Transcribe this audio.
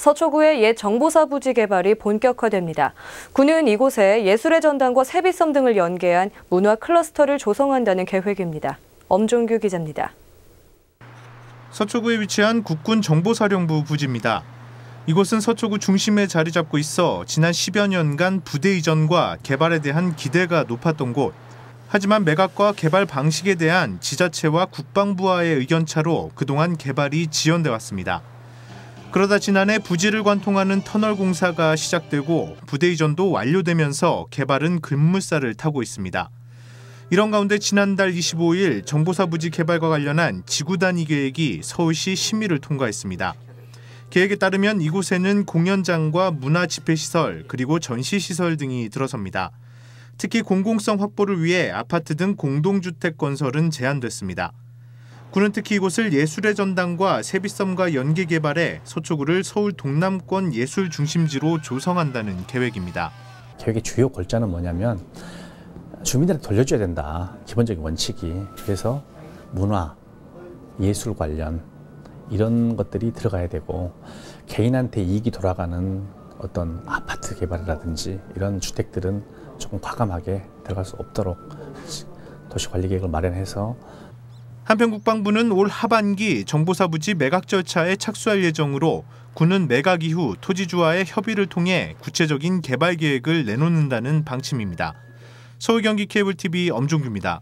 서초구의 옛 정보사 부지 개발이 본격화됩니다. 구는 이곳에 예술의 전당과 세비섬 등을 연계한 문화 클러스터를 조성한다는 계획입니다. 엄종규 기자입니다. 서초구에 위치한 국군 정보사령부 부지입니다. 이곳은 서초구 중심에 자리 잡고 있어 지난 10여 년간 부대 이전과 개발에 대한 기대가 높았던 곳. 하지만 매각과 개발 방식에 대한 지자체와 국방부와의 의견차로 그동안 개발이 지연돼 왔습니다. 그러다 지난해 부지를 관통하는 터널 공사가 시작되고 부대 이전도 완료되면서 개발은 급물살을 타고 있습니다. 이런 가운데 지난달 25일 정보사 부지 개발과 관련한 지구 단위 계획이 서울시 심의를 통과했습니다. 계획에 따르면 이곳에는 공연장과 문화 집회 시설 그리고 전시 시설 등이 들어섭니다. 특히 공공성 확보를 위해 아파트 등 공동주택 건설은 제한됐습니다. 군은 특히 이곳을 예술의 전당과 세비섬과 연계 개발해 서초구를 서울 동남권 예술 중심지로 조성한다는 계획입니다. 계획의 주요 골자는 뭐냐면 주민들한테 돌려줘야 된다. 기본적인 원칙이. 그래서 문화, 예술 관련 이런 것들이 들어가야 되고 개인한테 이익이 돌아가는 어떤 아파트 개발이라든지 이런 주택들은 조금 과감하게 들어갈 수 없도록 도시관리계획을 마련해서 한편 국방부는 올 하반기 정보사부지 매각 절차에 착수할 예정으로 군은 매각 이후 토지주와의 협의를 통해 구체적인 개발 계획을 내놓는다는 방침입니다. 서울 경기 케이블 TV 엄종규입니다.